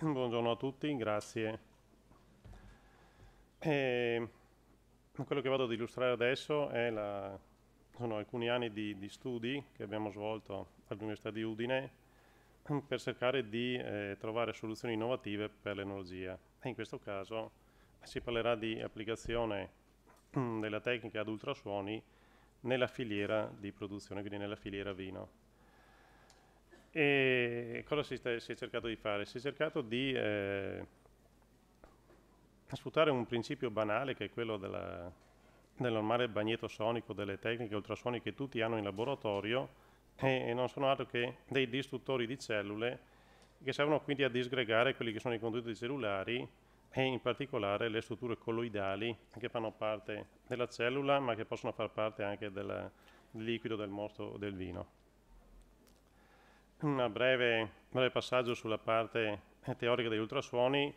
Buongiorno a tutti, grazie. E quello che vado ad illustrare adesso la, sono alcuni anni di, di, studi che abbiamo svolto all'Università di Udine per cercare di eh, trovare soluzioni innovative per l'enologia. E in questo caso si parlerà di applicazione mm, della tecnica ad ultrasuoni nella filiera di produzione, quindi nella filiera vino. E cosa si, sta, si, è cercato di fare? Si è cercato di eh, sfruttare un principio banale che è quello della, del normale bagnetto sonico, delle tecniche ultrasoniche che tutti hanno in laboratorio e, e non sono altro che dei distruttori di cellule che servono quindi a disgregare quelli che sono i contenuti cellulari e in particolare le strutture colloidali che fanno parte della cellula ma che possono far parte anche del, del liquido, del mosto o del vino un breve, breve passaggio sulla parte eh, teorica degli ultrasuoni,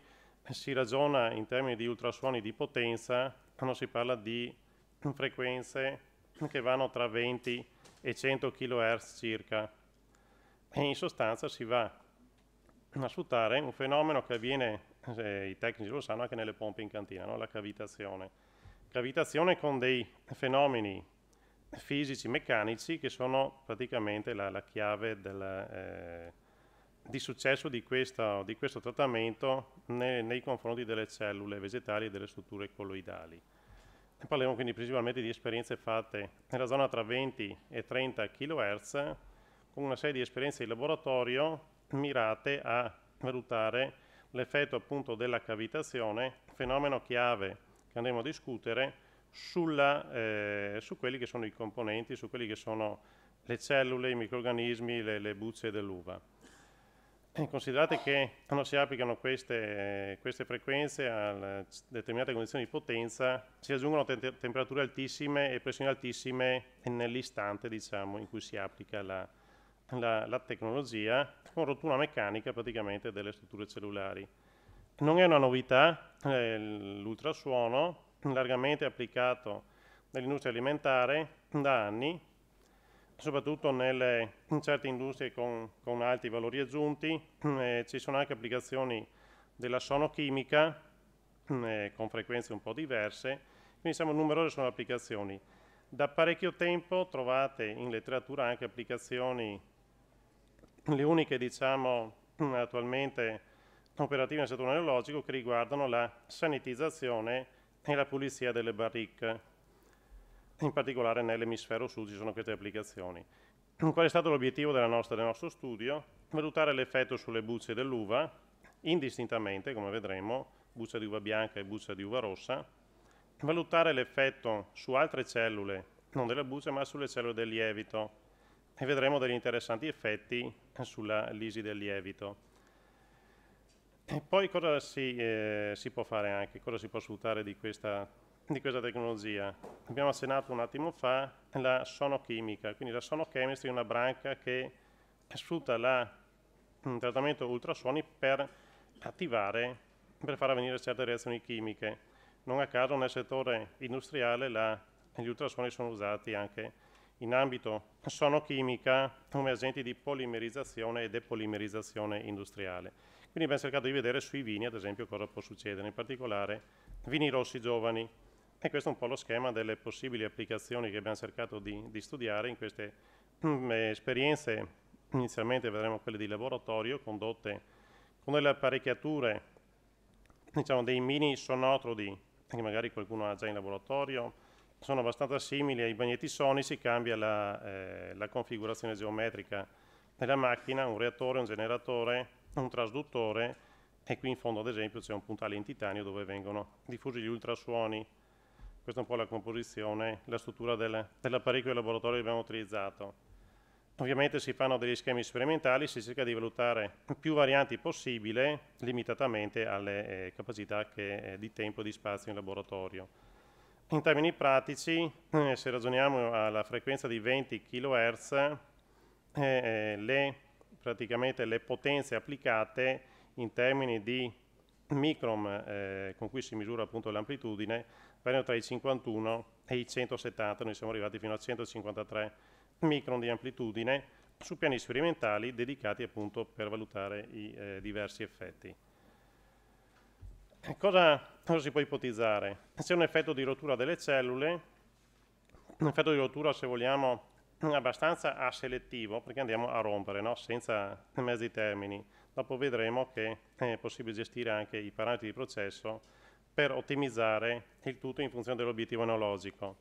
si ragiona in termini di ultrasuoni di potenza, quando si parla di frequenze che vanno tra 20 e 100 kHz circa. E in sostanza si va a sfruttare un fenomeno che avviene, eh, i tecnici lo sanno, anche nelle pompe in cantina, no? la cavitazione. Cavitazione con dei fenomeni fisici, meccanici, che sono praticamente la, la chiave del, eh, di successo di, questa, di questo trattamento ne, nei confronti delle cellule vegetali e delle strutture colloidali. Parliamo quindi principalmente di esperienze fatte nella zona tra 20 e 30 kHz, con una serie di esperienze di laboratorio mirate a valutare l'effetto appunto della cavitazione, fenomeno chiave che andremo a discutere sulla, eh, su quelli che sono i componenti, su quelli che sono le cellule, i microrganismi, le, le bucce dell'uva. Considerate che quando si applicano queste, eh, queste, frequenze a eh, determinate condizioni di potenza, si aggiungono te temperature altissime e pressioni altissime nell'istante diciamo, in cui si applica la, la, la tecnologia, con rottura meccanica praticamente delle strutture cellulari. Non è una novità eh, l'ultrasuono, largamente applicato nell'industria alimentare da anni, soprattutto nelle, in certe industrie con, con alti valori aggiunti, eh, ci sono anche applicazioni della sonochimica eh, con frequenze un po' diverse, quindi siamo numerose sono applicazioni. Da parecchio tempo trovate in letteratura anche applicazioni, le uniche diciamo attualmente operative nel settore neurologico che riguardano la sanitizzazione e la pulizia delle barricche. In particolare nell'emisfero sud ci sono queste applicazioni. Qual è stato l'obiettivo del nostro studio? Valutare l'effetto sulle bucce dell'uva, indistintamente, come vedremo, buccia di uva bianca e buccia di uva rossa, valutare l'effetto su altre cellule, non della buccia, ma sulle cellule del lievito, e vedremo degli interessanti effetti sulla lisi del lievito. E poi cosa si, eh, si, può fare anche, cosa si può sfruttare di questa, di questa tecnologia? Abbiamo accennato un attimo fa la sonochimica, quindi la sonochemistry è una branca che sfrutta la, il trattamento ultrasuoni per attivare, per far avvenire certe reazioni chimiche. Non a caso nel settore industriale la, gli ultrasuoni sono usati anche in ambito sonochimica come agenti di polimerizzazione e depolimerizzazione industriale. Quindi abbiamo cercato di vedere sui vini, ad esempio, cosa può succedere, in particolare vini rossi giovani. E questo è un po' lo schema delle possibili applicazioni che abbiamo cercato di, di studiare in queste mm, eh, esperienze, inizialmente vedremo quelle di laboratorio, condotte con delle apparecchiature, diciamo dei mini sonotrodi, che magari qualcuno ha già in laboratorio, sono abbastanza simili ai bagneti sonici, cambia la, eh, la configurazione geometrica della macchina, un reattore, un generatore, un trasduttore e qui in fondo ad esempio c'è un puntale in titanio dove vengono diffusi gli ultrasuoni. Questa è un po' la composizione, la struttura del, dell'apparecchio di laboratorio che abbiamo utilizzato. Ovviamente si fanno degli schemi sperimentali, si cerca di valutare più varianti possibile limitatamente alle eh, capacità che, eh, di tempo e di spazio in laboratorio. In termini pratici, eh, se ragioniamo alla frequenza di 20 kHz, eh, eh, le praticamente le potenze applicate in termini di micron eh, con cui si misura appunto l'amplitudine vanno tra i 51 e i 170, noi siamo arrivati fino a 153 micron di amplitudine su piani sperimentali dedicati appunto per valutare i eh, diversi effetti. Cosa, cosa, si può ipotizzare? C'è un effetto di rottura delle cellule, un effetto di rottura se vogliamo abbastanza a selettivo perché andiamo a rompere no? senza mezzi termini. Dopo vedremo che eh, è possibile gestire anche i parametri di processo per ottimizzare il tutto in funzione dell'obiettivo analogico.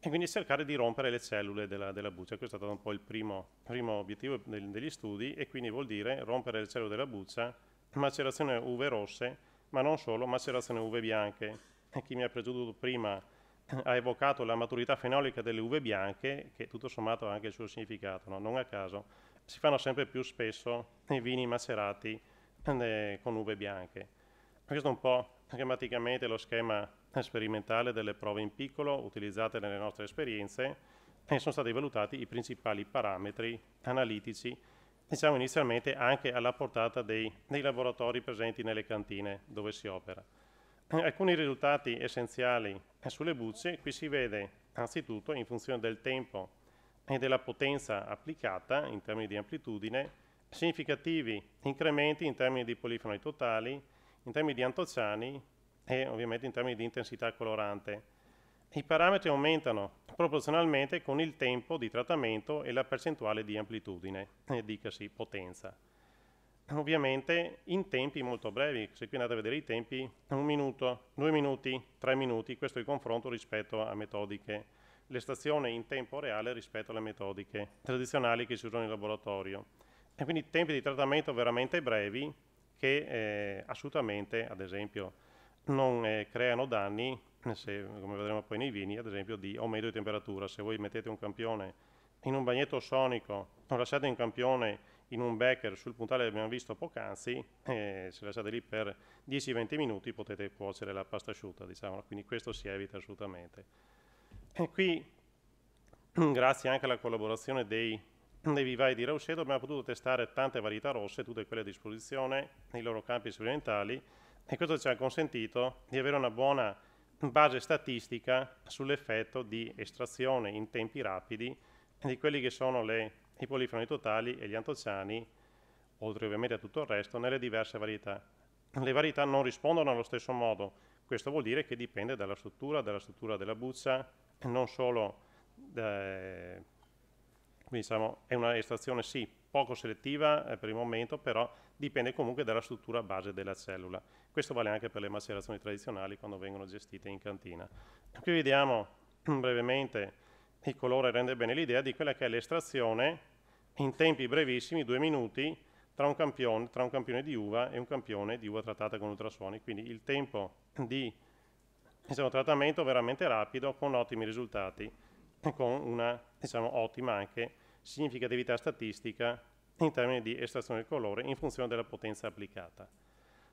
e quindi cercare di rompere le cellule della, della buccia. Questo è stato un po' il primo, primo obiettivo del, degli studi e quindi vuol dire rompere le cellule della buccia, macerazione uve rosse, ma non solo, macerazione uve bianche. E chi mi ha preceduto prima ha evocato la maturità fenolica delle uve bianche, che tutto sommato ha anche il suo significato, no? non a caso si fanno sempre più spesso i vini macerati eh, con uve bianche. Questo è un po' schematicamente lo schema sperimentale delle prove in piccolo utilizzate nelle nostre esperienze e sono stati valutati i principali parametri analitici, diciamo inizialmente anche alla portata dei, dei laboratori presenti nelle cantine dove si opera. Alcuni risultati essenziali sulle bucce qui si vede anzitutto in funzione del tempo e della potenza applicata in termini di amplitudine significativi incrementi in termini di polifenoli totali, in termini di antociani e ovviamente in termini di intensità colorante. I parametri aumentano proporzionalmente con il tempo di trattamento e la percentuale di amplitudine, eh, dicasi potenza ovviamente in tempi molto brevi, se qui andate a vedere i tempi, un minuto, due minuti, tre minuti, questo è il confronto rispetto a metodiche, le stazioni in tempo reale rispetto alle metodiche tradizionali che si usano in laboratorio. E quindi tempi di trattamento veramente brevi che eh, assolutamente, ad esempio, non eh, creano danni, se, come vedremo poi nei vini, ad esempio di aumento di temperatura. Se voi mettete un campione in un bagnetto sonico o lasciate un campione in un backer sul puntale che abbiamo visto poc'anzi, eh, se lasciate lì per 10-20 minuti potete cuocere la pasta asciutta, diciamo, quindi questo si evita assolutamente. E qui, grazie anche alla collaborazione dei, dei vivai di Rausedo, abbiamo potuto testare tante varietà rosse, tutte quelle a disposizione nei loro campi sperimentali, e questo ci ha consentito di avere una buona base statistica sull'effetto di estrazione in tempi rapidi di quelle che sono le i polifoni totali e gli antociani, oltre ovviamente a tutto il resto, nelle diverse varietà. Le varietà non rispondono allo stesso modo, questo vuol dire che dipende dalla struttura, dalla struttura della buccia, non solo, eh, diciamo, è una estrazione sì poco selettiva eh, per il momento, però dipende comunque dalla struttura base della cellula. Questo vale anche per le macerazioni tradizionali quando vengono gestite in cantina. Qui vediamo brevemente, il colore rende bene l'idea di quella che è l'estrazione in tempi brevissimi, due minuti, tra un, campione, tra un campione di uva e un campione di uva trattata con ultrasuoni. Quindi il tempo di diciamo, trattamento veramente rapido con ottimi risultati e con una diciamo, ottima anche significatività statistica in termini di estrazione del colore in funzione della potenza applicata.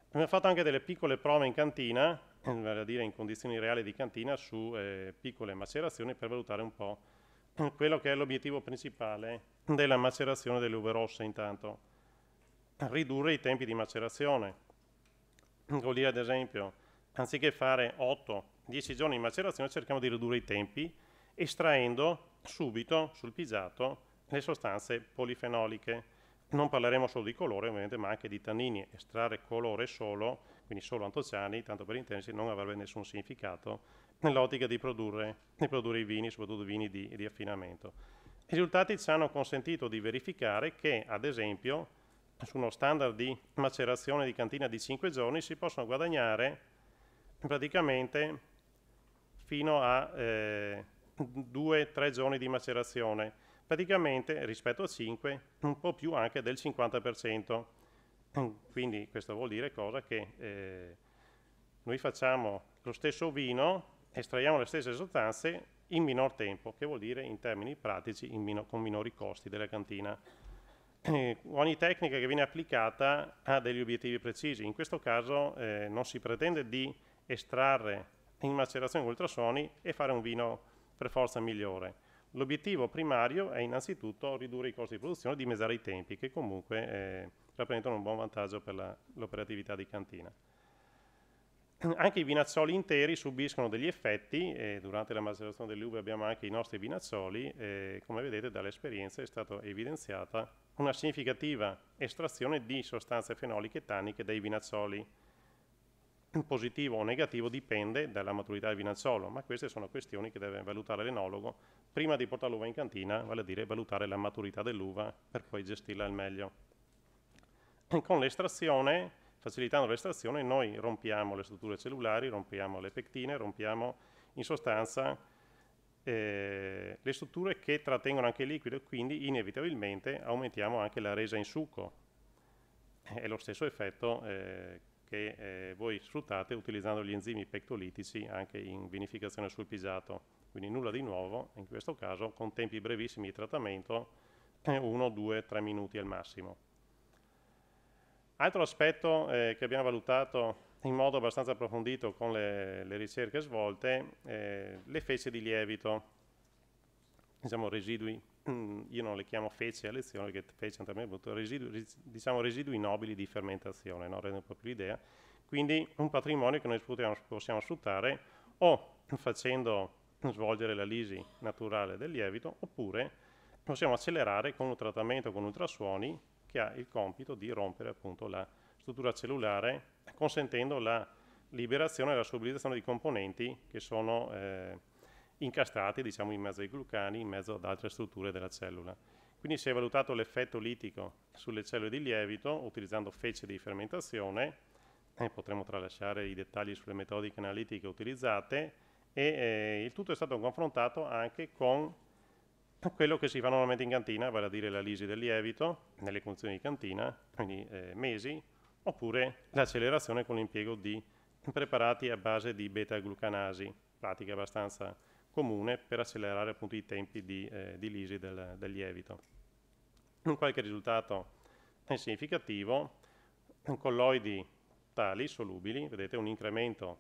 Abbiamo fatto anche delle piccole prove in cantina, eh, vale a dire in condizioni reali di cantina, su eh, piccole macerazioni per valutare un po' quello che è l'obiettivo principale della macerazione delle uve rosse intanto. Ridurre i tempi di macerazione. Vuol dire ad esempio, anziché fare 8-10 giorni di macerazione, cerchiamo di ridurre i tempi estraendo subito sul pigiato le sostanze polifenoliche. Non parleremo solo di colore ovviamente, ma anche di tannini. Estrarre colore solo, quindi solo antociani, tanto per intenderci, non avrebbe nessun significato nell'ottica di produrre, di produrre, i vini, soprattutto vini di, di affinamento. I risultati ci hanno consentito di verificare che, ad esempio, su uno standard di macerazione di cantina di 5 giorni si possono guadagnare praticamente fino a eh, 2-3 giorni di macerazione, praticamente rispetto a 5 un po' più anche del 50%. Quindi questo vuol dire cosa che eh, noi facciamo lo stesso vino, estraiamo le stesse sostanze, in minor tempo, che vuol dire in termini pratici in mino, con minori costi della cantina. Eh, ogni tecnica che viene applicata ha degli obiettivi precisi, in questo caso eh, non si pretende di estrarre in macerazione con ultrasuoni e fare un vino per forza migliore. L'obiettivo primario è innanzitutto ridurre i costi di produzione e dimezzare i tempi, che comunque eh, rappresentano un buon vantaggio per l'operatività di cantina anche i vinazzoli interi subiscono degli effetti e durante la macerazione delle uve abbiamo anche i nostri vinazzoli e come vedete dall'esperienza è stata evidenziata una significativa estrazione di sostanze fenoliche e tanniche dai vinazzoli. Positivo o negativo dipende dalla maturità del vinazzolo, ma queste sono questioni che deve valutare l'enologo prima di portare l'uva in cantina, vale a dire valutare la maturità dell'uva per poi gestirla al meglio. Con l'estrazione facilitando l'estrazione noi rompiamo le strutture cellulari, rompiamo le pectine, rompiamo in sostanza eh, le strutture che trattengono anche il liquido e quindi inevitabilmente aumentiamo anche la resa in succo. È lo stesso effetto eh, che eh, voi sfruttate utilizzando gli enzimi pectolitici anche in vinificazione sul pisato. Quindi nulla di nuovo, in questo caso con tempi brevissimi di trattamento, 1, 2, 3 minuti al massimo. Altro aspetto eh, che abbiamo valutato in modo abbastanza approfondito con le, le ricerche svolte, eh, le fece di lievito, diciamo residui, mm, io non le chiamo fece a lezione perché fece è un residui, diciamo residui nobili di fermentazione, no? rende un po' più l'idea, quindi un patrimonio che noi possiamo, possiamo sfruttare o facendo svolgere la lisi naturale del lievito oppure possiamo accelerare con un trattamento con ultrasuoni che ha il compito di rompere appunto la struttura cellulare consentendo la liberazione e la solubilizzazione di componenti che sono eh, incastrati diciamo, in mezzo ai glucani, in mezzo ad altre strutture della cellula. Quindi si è valutato l'effetto litico sulle cellule di lievito utilizzando fece di fermentazione, eh, potremmo tralasciare i dettagli sulle metodiche analitiche utilizzate, e eh, il tutto è stato confrontato anche con quello che si fa normalmente in cantina, vale a dire la lisi del lievito nelle condizioni di cantina, quindi eh, mesi, oppure l'accelerazione con l'impiego di preparati a base di beta-glucanasi, pratica abbastanza comune per accelerare appunto i tempi di, eh, di lisi del, del, lievito. Un qualche risultato eh, significativo, colloidi tali, solubili, vedete un incremento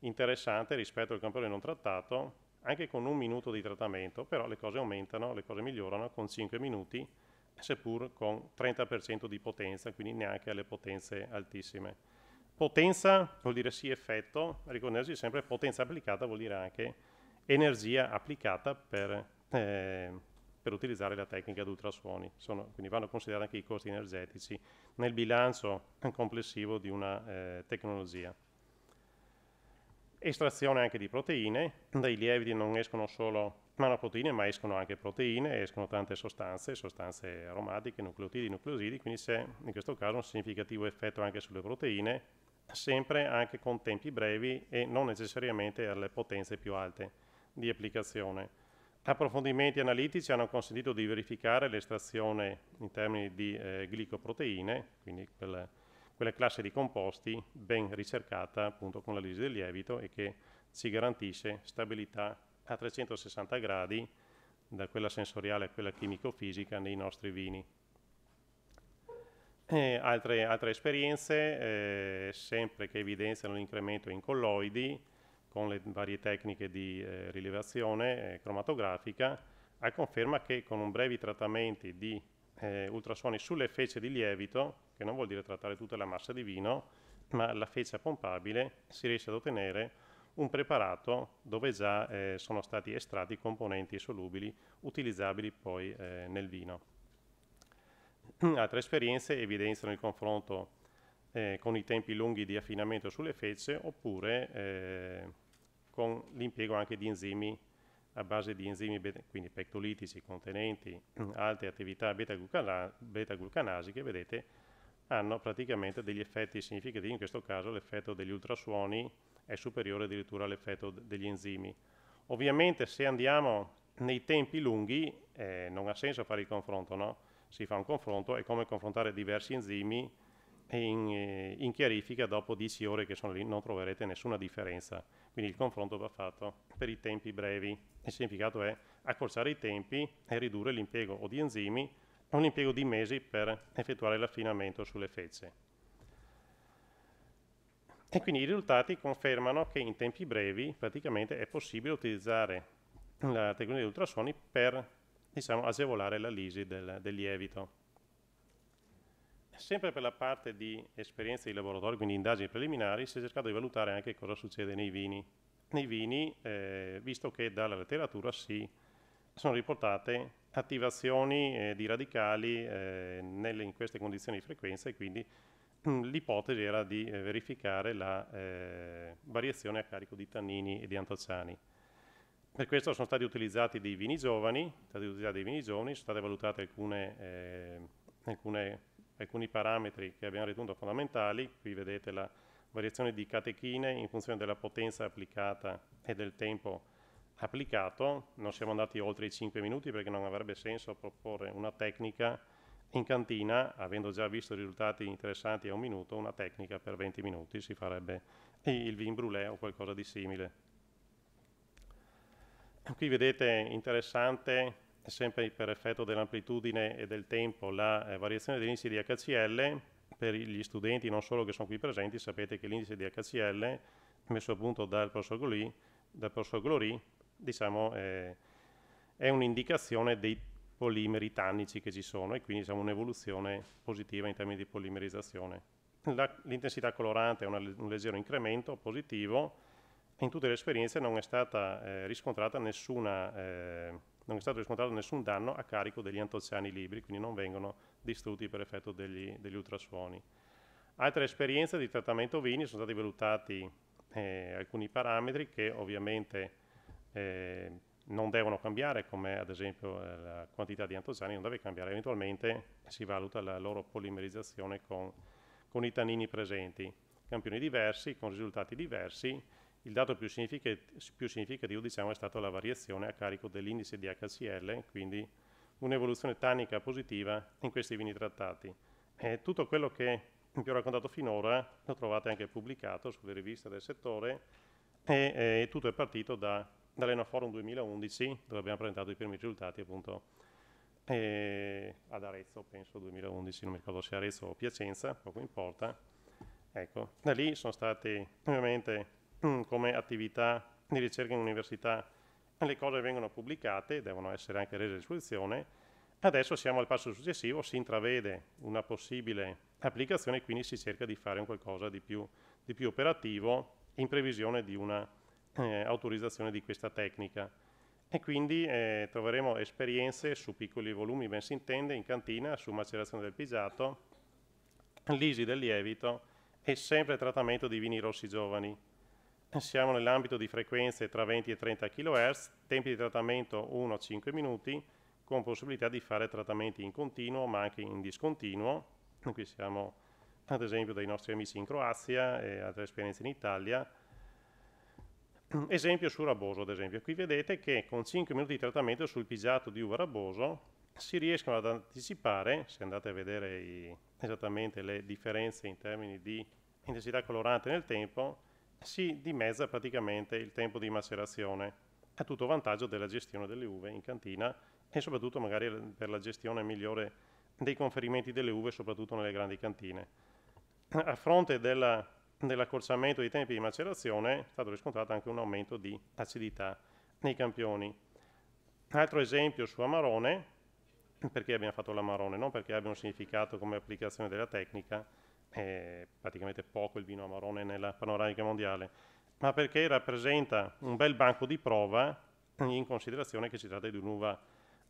interessante rispetto al campione non trattato, anche con un minuto di trattamento, però le cose aumentano, le cose migliorano con 5 minuti, seppur con 30% di potenza, quindi neanche alle potenze altissime. Potenza vuol dire sì effetto, ricordiamoci sempre potenza applicata vuol dire anche energia applicata per, eh, per utilizzare la tecnica ad ultrasuoni, Sono, quindi vanno considerati anche i costi energetici nel bilancio complessivo di una eh, tecnologia estrazione anche di proteine, dai lieviti non escono solo manoproteine ma escono anche proteine, escono tante sostanze, sostanze aromatiche, nucleotidi, nucleosidi, quindi c'è in questo caso un significativo effetto anche sulle proteine, sempre anche con tempi brevi e non necessariamente alle potenze più alte di applicazione. Approfondimenti analitici hanno consentito di verificare l'estrazione in termini di eh, glicoproteine, quindi quel quella classe di composti ben ricercata appunto con la lisi del lievito e che ci garantisce stabilità a 360 gradi da quella sensoriale a quella chimico-fisica nei nostri vini. Altre, altre, esperienze, eh, sempre che evidenziano l'incremento in colloidi con le varie tecniche di eh, rilevazione eh, cromatografica, a conferma che con un brevi trattamento di eh, ultrasuoni sulle fece di lievito che non vuol dire trattare tutta la massa di vino, ma la feccia pompabile si riesce ad ottenere un preparato dove già eh, sono stati estratti componenti solubili utilizzabili poi eh, nel vino. Altre esperienze evidenziano il confronto eh, con i tempi lunghi di affinamento sulle fecce oppure eh, con l'impiego anche di enzimi a base di enzimi beta, quindi pectolitici contenenti alte attività beta-glucanasi che vedete hanno praticamente degli effetti significativi, in questo caso l'effetto degli ultrasuoni è superiore addirittura all'effetto degli enzimi. Ovviamente se andiamo nei tempi lunghi eh, non ha senso fare il confronto, no? si fa un confronto, è come confrontare diversi enzimi in, eh, in, chiarifica dopo 10 ore che sono lì, non troverete nessuna differenza. Quindi il confronto va fatto per i tempi brevi. Il significato è accorciare i tempi e ridurre l'impiego o di enzimi un impiego di mesi per effettuare l'affinamento sulle fecce. E quindi i risultati confermano che in tempi brevi praticamente è possibile utilizzare la tecnologia di ultrasuoni per diciamo, agevolare la lisi del, del lievito. Sempre per la parte di esperienze di laboratorio, quindi indagini preliminari, si è cercato di valutare anche cosa succede nei vini. Nei vini, eh, visto che dalla letteratura si sono riportate attivazioni eh, di radicali eh, nelle, in queste condizioni di frequenza e quindi mm, l'ipotesi era di eh, verificare la eh, variazione a carico di tannini e di antociani. Per questo sono stati utilizzati dei vini giovani, dei vini giovani sono state valutate alcune, eh, alcune, alcuni parametri che abbiamo ritenuto fondamentali, qui vedete la variazione di catechine in funzione della potenza applicata e del tempo applicato, non siamo andati oltre i 5 minuti perché non avrebbe senso proporre una tecnica in cantina, avendo già visto risultati interessanti a un minuto, una tecnica per 20 minuti, si farebbe il vin brûlé o qualcosa di simile. Qui vedete interessante, sempre per effetto dell'amplitudine e del tempo, la eh, variazione dell'indice di HCl. Per gli studenti non solo che sono qui presenti, sapete che l'indice di HCl messo a punto dal professor Golì, diciamo, eh, è un'indicazione dei polimeri tannici che ci sono e quindi diciamo, un'evoluzione positiva in termini di polimerizzazione. La, l'intensità colorante è una, un leggero incremento positivo, in tutte le esperienze non è, stata, eh, nessuna, eh, non è stato riscontrato nessun danno a carico degli antociani libri, quindi non vengono distrutti per effetto degli, degli ultrasuoni. Altre esperienze di trattamento vini sono stati valutati eh, alcuni parametri che ovviamente eh, non devono cambiare, come ad esempio eh, la quantità di antociani non deve cambiare, eventualmente si valuta la loro polimerizzazione con, con i tannini presenti, campioni diversi, con risultati diversi, il dato più, significat- più significativo diciamo, è stata la variazione a carico dell'indice di HCl, quindi un'evoluzione tannica positiva in questi vini trattati. E eh, tutto quello che vi ho raccontato finora lo trovate anche pubblicato sulle riviste del settore e, e eh, tutto è partito da dall'Ena Forum 2011, dove abbiamo presentato i primi risultati appunto eh, ad Arezzo, penso 2011, non mi ricordo se Arezzo o Piacenza, poco importa. Ecco, da lì sono state ovviamente mm, come attività di ricerca in università le cose vengono pubblicate, devono essere anche rese a disposizione. Adesso siamo al passo successivo, si intravede una possibile applicazione, quindi si cerca di fare un qualcosa di più, di più operativo in previsione di una eh, autorizzazione di questa tecnica. E quindi eh, troveremo esperienze su piccoli volumi, ben si intende, in cantina, su macerazione del pigiato, lisi del lievito e sempre trattamento di vini rossi giovani. Siamo nell'ambito di frequenze tra 20 e 30 kHz, tempi di trattamento 1-5 minuti, con possibilità di fare trattamenti in continuo ma anche in discontinuo. Qui siamo ad esempio dai nostri amici in Croazia e altre esperienze in Italia, Mm. Esempio su Raboso, ad esempio. Qui vedete che con 5 minuti di trattamento sul pigiato di uva Raboso si riescono ad anticipare, se andate a vedere i, esattamente le differenze in termini di intensità colorante nel tempo, si dimezza praticamente il tempo di macerazione a tutto vantaggio della gestione delle uve in cantina e soprattutto magari per la gestione migliore dei conferimenti delle uve, soprattutto nelle grandi cantine. A fronte della nell'accorciamento dei tempi di macerazione è stato riscontrato anche un aumento di acidità nei campioni. Altro esempio su Amarone, perché abbiamo fatto l'Amarone? Non perché abbia un significato come applicazione della tecnica, è praticamente poco il vino Amarone nella panoramica mondiale, ma perché rappresenta un bel banco di prova in considerazione che si tratta di un'uva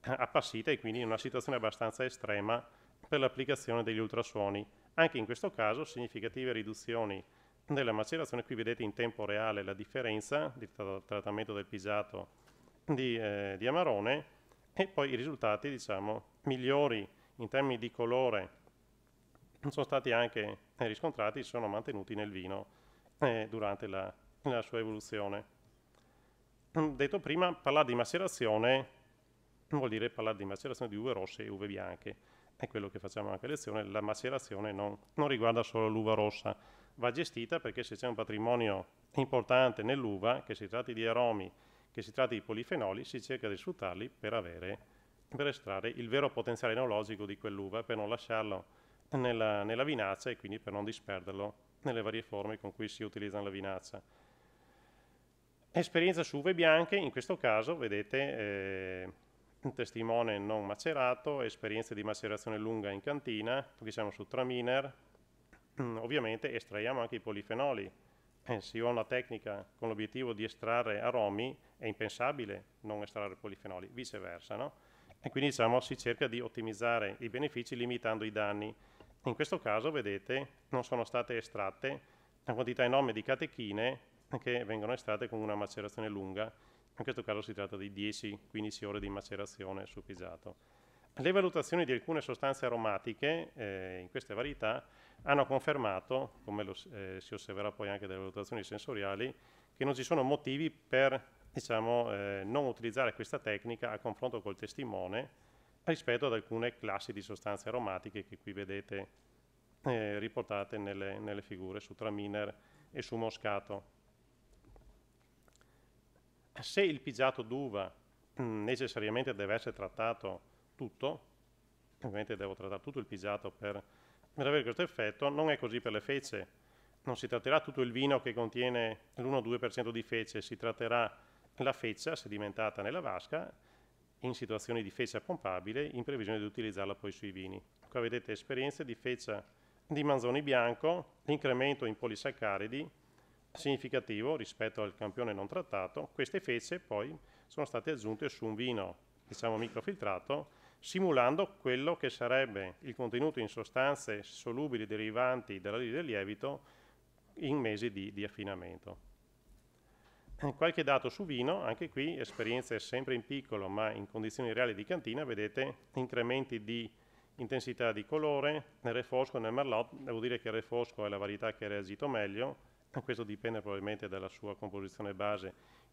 appassita e quindi in una situazione abbastanza estrema per l'applicazione degli ultrasuoni anche in questo caso significative riduzioni della macerazione, qui vedete in tempo reale la differenza tra trattamento del pisato di, eh, di Amarone e poi i risultati diciamo, migliori in termini di colore sono stati anche eh, riscontrati, sono mantenuti nel vino eh, durante la, la, sua evoluzione. Mm, detto prima, parlare di macerazione vuol dire parlare di macerazione di uve rosse e uve bianche è quello che facciamo anche a lezione, la macerazione non, non riguarda solo l'uva rossa, va gestita perché se c'è un patrimonio importante nell'uva, che si tratti di aromi, che si tratti di polifenoli, si cerca di sfruttarli per, avere, per estrarre il vero potenziale enologico di quell'uva, per non lasciarlo nella, nella vinaccia e quindi per non disperderlo nelle varie forme con cui si utilizza la vinaccia. Esperienza su uve bianche, in questo caso vedete eh, testimone non macerato, esperienze di macerazione lunga in cantina, qui siamo su Traminer, mm, ovviamente estraiamo anche i polifenoli. Eh, se io ho una tecnica con l'obiettivo di estrarre aromi, è impensabile non estrarre polifenoli, viceversa. No? E quindi diciamo, si cerca di ottimizzare i benefici limitando i danni. In questo caso, vedete, non sono state estratte una quantità enorme di catechine che vengono estratte con una macerazione lunga in questo caso si tratta di 10-15 ore di macerazione su pigiato. Le valutazioni di alcune sostanze aromatiche eh, in queste varietà hanno confermato, come lo, eh, si osserverà poi anche dalle valutazioni sensoriali, che non ci sono motivi per diciamo, eh, non utilizzare questa tecnica a confronto col testimone rispetto ad alcune classi di sostanze aromatiche che qui vedete eh, riportate nelle, nelle figure su traminer e su moscato se il pigiato d'uva mm, necessariamente deve essere trattato tutto, ovviamente devo trattare tutto il pigiato per, per avere questo effetto, non è così per le fece. Non si tratterà tutto il vino che contiene l'1-2% di fece, si tratterà la feccia sedimentata nella vasca in situazioni di feccia pompabile in previsione di utilizzarla poi sui vini. Qua vedete esperienze di feccia di manzoni bianco, l'incremento in polisaccaridi, significativo rispetto al campione non trattato, queste fece poi sono state aggiunte su un vino diciamo microfiltrato simulando quello che sarebbe il contenuto in sostanze solubili derivanti dall'alide del lievito in mesi di, di affinamento. Eh, qualche dato su vino, anche qui esperienze sempre in piccolo ma in condizioni reali di cantina, vedete incrementi di intensità di colore, nel refosco e nel merlot, devo dire che il refosco è la varietà che ha reagito meglio, questo dipende probabilmente dalla sua composizione base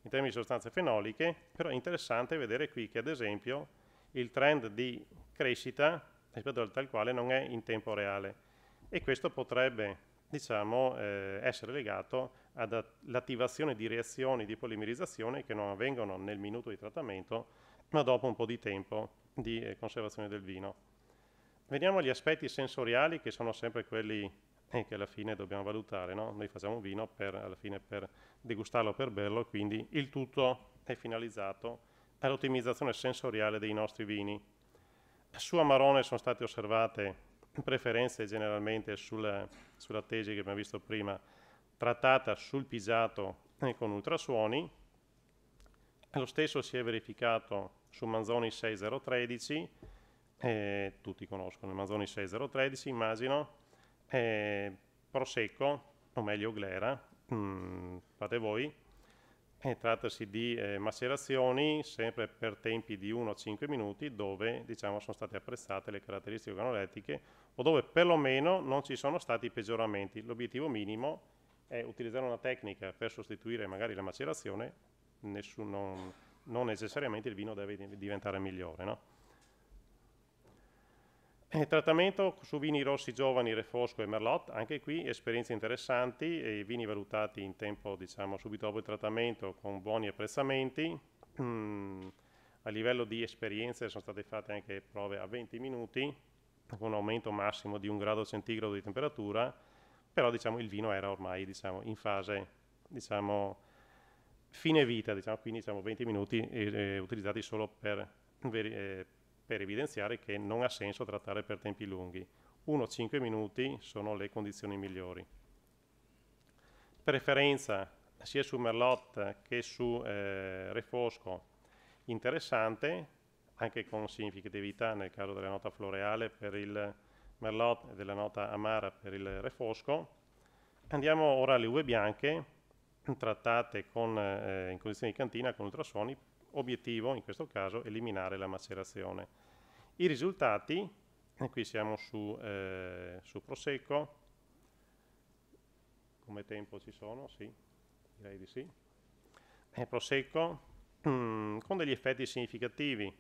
in termini di sostanze fenoliche, però è interessante vedere qui che ad esempio il trend di crescita rispetto al tal quale non è in tempo reale e questo potrebbe diciamo, eh, essere legato all'attivazione di reazioni di polimerizzazione che non avvengono nel minuto di trattamento ma dopo un po' di tempo di eh, conservazione del vino. Veniamo agli aspetti sensoriali che sono sempre quelli e che alla fine dobbiamo valutare, no? noi facciamo vino per, alla fine per degustarlo per berlo, quindi il tutto è finalizzato all'ottimizzazione sensoriale dei nostri vini. Su Amarone sono state osservate preferenze generalmente sulla, sulla tesi che abbiamo visto prima, trattata sul pigiato e con ultrasuoni, lo stesso si è verificato su Manzoni 6013, eh, tutti conoscono il Manzoni 6013, immagino, eh, Prosecco, o meglio Glera, mm, fate voi, eh, trattasi di eh, macerazioni sempre per tempi di 1 a 5 minuti dove diciamo, sono state apprezzate le caratteristiche organolettiche o dove perlomeno non ci sono stati peggioramenti. L'obiettivo minimo è utilizzare una tecnica per sostituire magari la macerazione, nessuno, non necessariamente il vino deve diventare migliore. No? Il eh, trattamento su vini rossi giovani, Refosco e Merlot, anche qui esperienze interessanti, e vini valutati in tempo, diciamo, subito dopo il trattamento con buoni apprezzamenti. Mm, a livello di esperienze sono state fatte anche prove a 20 minuti, con un aumento massimo di un grado centigrado di temperatura, però diciamo, il vino era ormai diciamo, in fase diciamo, fine vita, diciamo, quindi 20 diciamo, minuti eh, eh, utilizzati solo per, eh, per evidenziare che non ha senso trattare per tempi lunghi. 1-5 minuti sono le condizioni migliori. Preferenza sia su Merlot che su eh, Refosco interessante, anche con significatività nel caso della nota floreale per il Merlot e della nota amara per il Refosco. Andiamo ora alle uve bianche trattate con, eh, in condizioni di cantina con ultrasuoni obiettivo in questo caso eliminare la macerazione. I risultati, qui siamo su, eh, su Prosecco, come tempo ci sono? Sì, direi di sì. E eh, prosecco mm, con degli effetti significativi,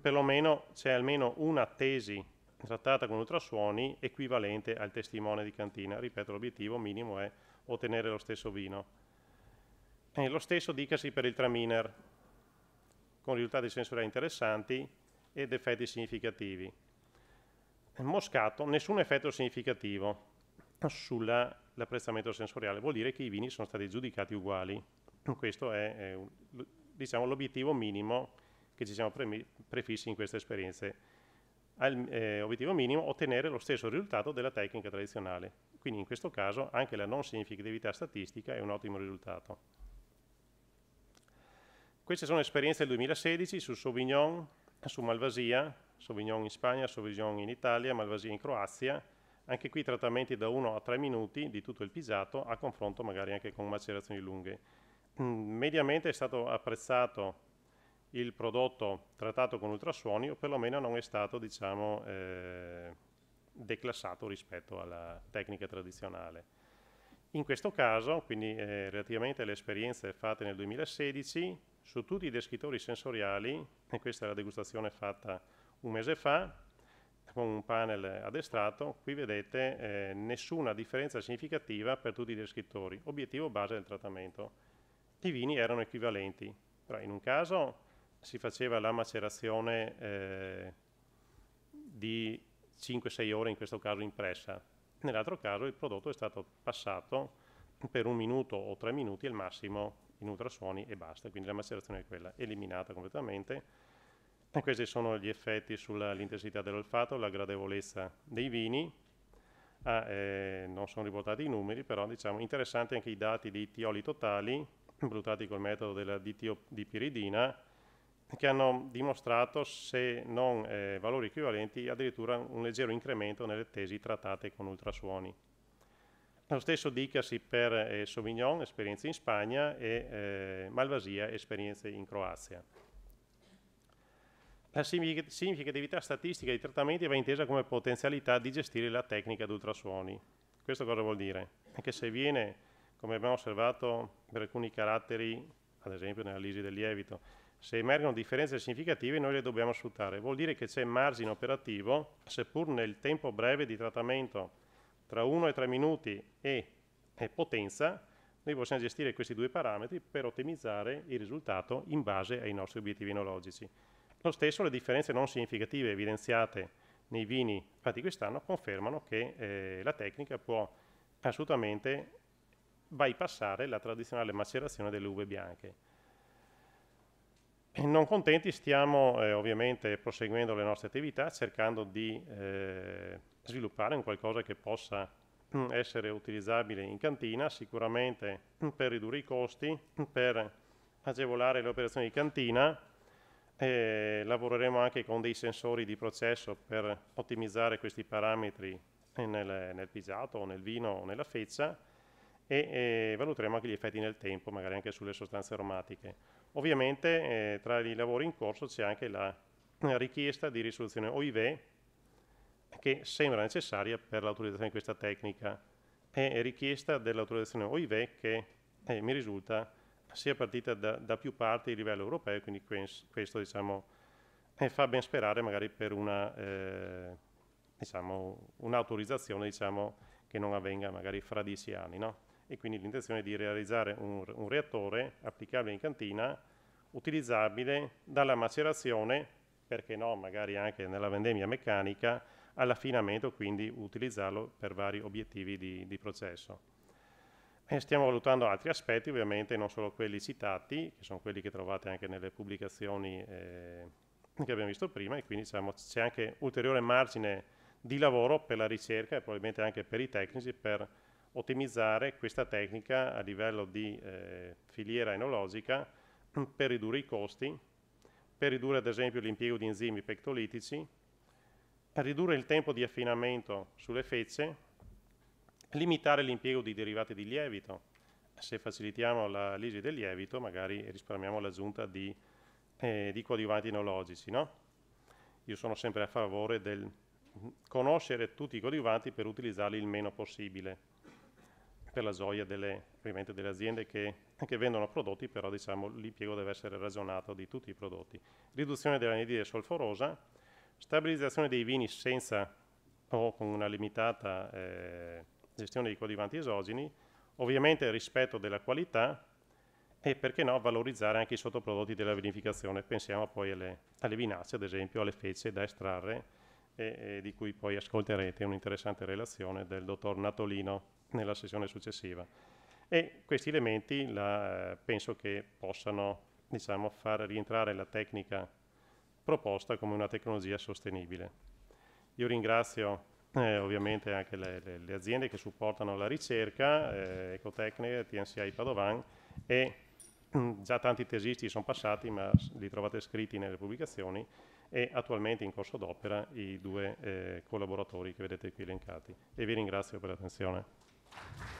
perlomeno c'è almeno una tesi trattata con ultrasuoni equivalente al testimone di cantina. Ripeto, l'obiettivo minimo è ottenere lo stesso vino. E lo stesso dicasi per il traminer, con risultati sensoriali interessanti ed effetti significativi. Moscato, nessun effetto significativo sull'apprezzamento sensoriale, vuol dire che i vini sono stati giudicati uguali. Questo è, è diciamo, l'obiettivo minimo che ci siamo pre- prefissi in queste esperienze. Al, eh, obiettivo minimo ottenere lo stesso risultato della tecnica tradizionale. Quindi in questo caso anche la non significatività statistica è un ottimo risultato. Queste sono esperienze del 2016 su Sauvignon, su Malvasia, Sauvignon in Spagna, Sauvignon in Italia, Malvasia in Croazia. Anche qui trattamenti da 1 a 3 minuti di tutto il pisato, a confronto magari anche con macerazioni lunghe. Mm, mediamente è stato apprezzato il prodotto trattato con ultrasuoni o perlomeno non è stato diciamo, eh, declassato rispetto alla tecnica tradizionale. In questo caso, quindi eh, relativamente alle esperienze fatte nel 2016, su tutti i descrittori sensoriali, e questa è la degustazione fatta un mese fa, con un panel addestrato, qui vedete eh, nessuna differenza significativa per tutti i descrittori, obiettivo base del trattamento. I vini erano equivalenti, però in un caso si faceva la macerazione eh, di 5-6 ore, in questo caso impressa, nell'altro caso il prodotto è stato passato per un minuto o tre minuti al massimo in ultrasuoni e basta, quindi la macerazione è quella, eliminata completamente. E questi sono gli effetti sull'intensità dell'olfato, la gradevolezza dei vini. Ah, eh, non sono riportati i numeri, però diciamo interessanti anche i dati di tioli totali, valutati col metodo della DTO di piridina, che hanno dimostrato, se non eh, valori equivalenti, addirittura un leggero incremento nelle tesi trattate con ultrasuoni. Lo stesso dicasi per eh, Sauvignon, esperienze in Spagna, e eh, Malvasia, esperienze in Croazia. La significatività statistica dei trattamenti va intesa come potenzialità di gestire la tecnica ad ultrasuoni. Questo cosa vuol dire? Che se viene, come abbiamo osservato per alcuni caratteri, ad esempio nell'analisi del lievito, se emergono differenze significative noi le dobbiamo sfruttare. Vuol dire che c'è margine operativo, seppur nel tempo breve di trattamento tra 1 e 3 minuti e, e potenza, noi possiamo gestire questi due parametri per ottimizzare il risultato in base ai nostri obiettivi enologici. Lo stesso, le differenze non significative evidenziate nei vini fatti quest'anno confermano che eh, la tecnica può assolutamente bypassare la tradizionale macerazione delle uve bianche. Non contenti stiamo eh, ovviamente proseguendo le nostre attività cercando di eh, sviluppare un qualcosa che possa mm, essere utilizzabile in cantina, sicuramente mm, per ridurre i costi, mm, per agevolare le operazioni di cantina. E lavoreremo anche con dei sensori di processo per ottimizzare questi parametri nel, nel pigiato, nel vino o nella feccia e, e, valuteremo anche gli effetti nel tempo, magari anche sulle sostanze aromatiche. Ovviamente eh, tra i lavori in corso c'è anche la richiesta di risoluzione OIV che sembra necessaria per l'autorizzazione di questa tecnica. È richiesta dell'autorizzazione OIVE che eh, mi risulta sia partita da, da, più parti a livello europeo, quindi questo, questo diciamo, eh, fa ben sperare magari per una, eh, diciamo, un'autorizzazione diciamo, che non avvenga magari fra dieci anni. No? E quindi l'intenzione è di realizzare un, un reattore applicabile in cantina, utilizzabile dalla macerazione, perché no, magari anche nella vendemmia meccanica, all'affinamento, quindi utilizzarlo per vari obiettivi di, di processo. E stiamo valutando altri aspetti, ovviamente non solo quelli citati, che sono quelli che trovate anche nelle pubblicazioni eh, che abbiamo visto prima, e quindi diciamo, c'è anche ulteriore margine di lavoro per la ricerca e probabilmente anche per i tecnici per ottimizzare questa tecnica a livello di eh, filiera enologica per ridurre i costi, per ridurre ad esempio l'impiego di enzimi pectolitici per ridurre il tempo di affinamento sulle fecce, limitare l'impiego di derivati di lievito. Se facilitiamo la lisi del lievito, magari risparmiamo l'aggiunta di, eh, di coadiuvanti enologici. No? Io sono sempre a favore del conoscere tutti i coadiuvanti per utilizzarli il meno possibile, per la gioia delle, delle aziende che, che, vendono prodotti, però diciamo, l'impiego deve essere ragionato di tutti i prodotti. Riduzione dell'anidride solforosa, Stabilizzazione dei vini senza o con una limitata eh, gestione di coadiuvanti esogeni, ovviamente rispetto della qualità e perché no valorizzare anche i sottoprodotti della vinificazione. Pensiamo poi alle, alle vinacce, ad esempio, alle fece da estrarre, e, e di cui poi ascolterete un'interessante relazione del dottor Natolino nella sessione successiva. E questi elementi la, eh, penso che possano diciamo, far rientrare la tecnica proposta come una tecnologia sostenibile. Io ringrazio eh, ovviamente anche le, le, le, aziende che supportano la ricerca, eh, Ecotecne, TNCI Padovan e mm, già tanti tesisti sono passati ma li trovate scritti nelle pubblicazioni e attualmente in corso d'opera i due eh, collaboratori che vedete qui elencati e vi ringrazio per l'attenzione.